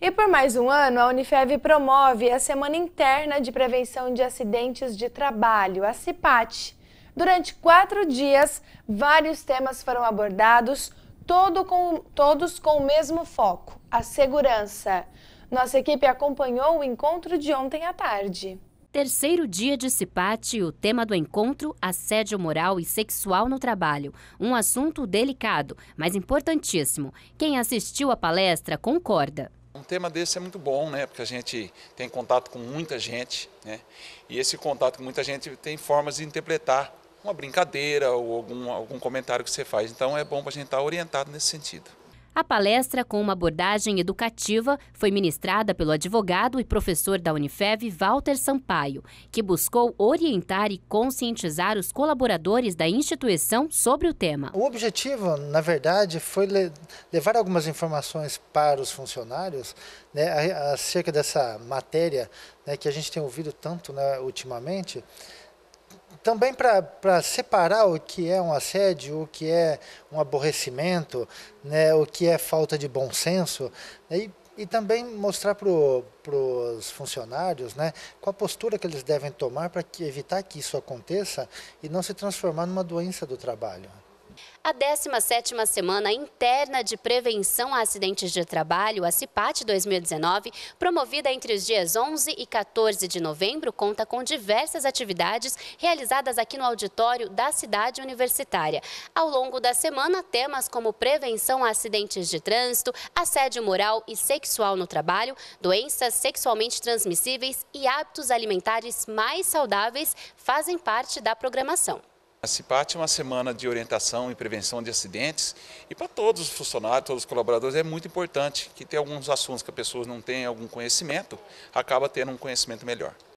E por mais um ano, a Unifev promove a Semana Interna de Prevenção de Acidentes de Trabalho, a CIPAT. Durante quatro dias, vários temas foram abordados, todo com, todos com o mesmo foco, a segurança. Nossa equipe acompanhou o encontro de ontem à tarde. Terceiro dia de CIPAT, o tema do encontro, assédio moral e sexual no trabalho. Um assunto delicado, mas importantíssimo. Quem assistiu à palestra concorda. Um tema desse é muito bom, né? Porque a gente tem contato com muita gente, né? E esse contato com muita gente tem formas de interpretar uma brincadeira ou algum, algum comentário que você faz. Então é bom para a gente estar tá orientado nesse sentido. A palestra, com uma abordagem educativa, foi ministrada pelo advogado e professor da Unifev, Walter Sampaio, que buscou orientar e conscientizar os colaboradores da instituição sobre o tema. O objetivo, na verdade, foi levar algumas informações para os funcionários né, acerca dessa matéria né, que a gente tem ouvido tanto né, ultimamente também para separar o que é um assédio, o que é um aborrecimento, né, o que é falta de bom senso, né, e, e também mostrar para os funcionários né, qual a postura que eles devem tomar para evitar que isso aconteça e não se transformar numa doença do trabalho. A 17ª Semana Interna de Prevenção a Acidentes de Trabalho, a CIPAT 2019, promovida entre os dias 11 e 14 de novembro, conta com diversas atividades realizadas aqui no auditório da cidade universitária. Ao longo da semana, temas como prevenção a acidentes de trânsito, assédio moral e sexual no trabalho, doenças sexualmente transmissíveis e hábitos alimentares mais saudáveis fazem parte da programação. A CIPAT é uma semana de orientação e prevenção de acidentes e para todos os funcionários, todos os colaboradores é muito importante que tem alguns assuntos que as pessoas não têm algum conhecimento, acaba tendo um conhecimento melhor.